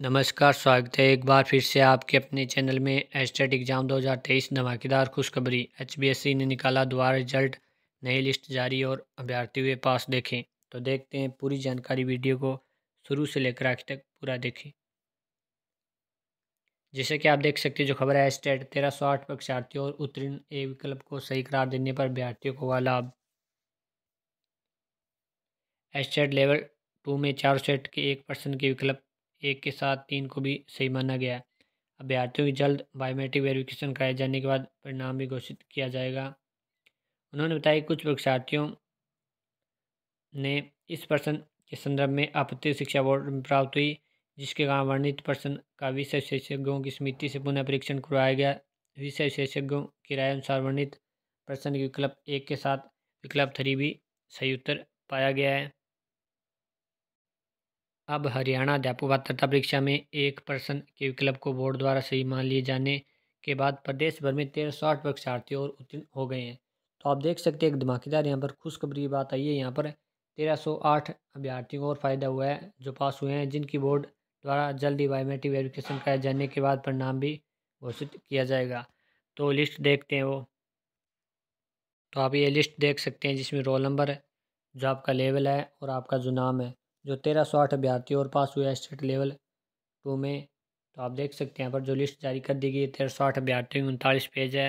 नमस्कार स्वागत है एक बार फिर से आपके अपने चैनल में एस्टेट एग्ज़ाम 2023 धमाकेदार खुशखबरी एच ने निकाला दोबारा रिजल्ट नई लिस्ट जारी और अभ्यर्थी हुए पास देखें तो देखते हैं पूरी जानकारी वीडियो को शुरू से लेकर आखिर तक पूरा देखें जैसे कि आप देख सकते हैं जो खबर है एस्टेट तेरह सौ आठ परीक्षार्थियों और उत्तीर्ण ए विकल्प को सही करार देने पर अभ्यर्थियों को हुआ लाभ एस्टेट लेवल टू में चार सेट के एक पर्सन के विकल्प एक के साथ तीन को भी सही माना गया है अभ्यर्थियों की जल्द बायोमेट्रिक वेरिफिकेशन कराए जाने के बाद परिणाम भी घोषित किया जाएगा उन्होंने बताया कि कुछ परीक्षार्थियों ने इस प्रश्न के संदर्भ में आपत्ति शिक्षा बोर्ड में प्राप्त हुई जिसके कारण वर्णित प्रश्न का विषय विशेषज्ञों की समिति से पुनः परीक्षण करवाया गया विषय विशेषज्ञों की राय अनुसार वर्णित प्रश्न के विकल्प एक के साथ विकल्प थ्री भी सही उत्तर पाया गया है अब हरियाणा अध्यापक पात्रता परीक्षा में एक पर्सन के विकल्प को बोर्ड द्वारा सही मान लिए जाने के बाद प्रदेश भर में तेरह सौ आठ परीक्षार्थी और उत्तीर्ण हो गए हैं तो आप देख सकते हैं एक धमाकेदार यहाँ पर खुशखबरी बात आई है यहाँ पर तेरह सौ आठ अभ्यार्थियों को और फ़ायदा हुआ है जो पास हुए हैं जिनकी बोर्ड द्वारा जल्दी बायोमेट्रिक वेरिफिकेशन कराए जाने के बाद परिणाम भी घोषित किया जाएगा तो लिस्ट देखते हैं वो तो आप ये लिस्ट देख सकते हैं जिसमें रोल नंबर जो आपका लेवल है और आपका जो नाम है जो तेरह सौ आठ अभ्यर्थी और पास हुए स्टेट लेवल टू में तो आप देख सकते हैं यहाँ पर जो लिस्ट जारी कर दी गई है तेरह सौ आठ अभ्यर्थियों उनतालीस पेज है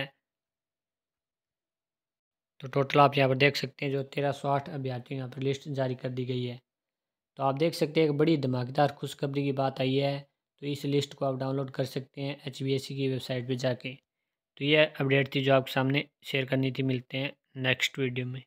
तो टोटल आप यहाँ पर देख सकते हैं जो तेरह सौ आठ अभ्यर्थियों यहाँ पर लिस्ट जारी कर दी गई है तो आप देख सकते हैं एक बड़ी धमाकेदार खुशखबरी की बात आई है तो इस लिस्ट को आप डाउनलोड कर सकते हैं एच की वेबसाइट पर जाके तो यह अपडेट थी जो आपके सामने शेयर करनी थी मिलते हैं नेक्स्ट वीडियो में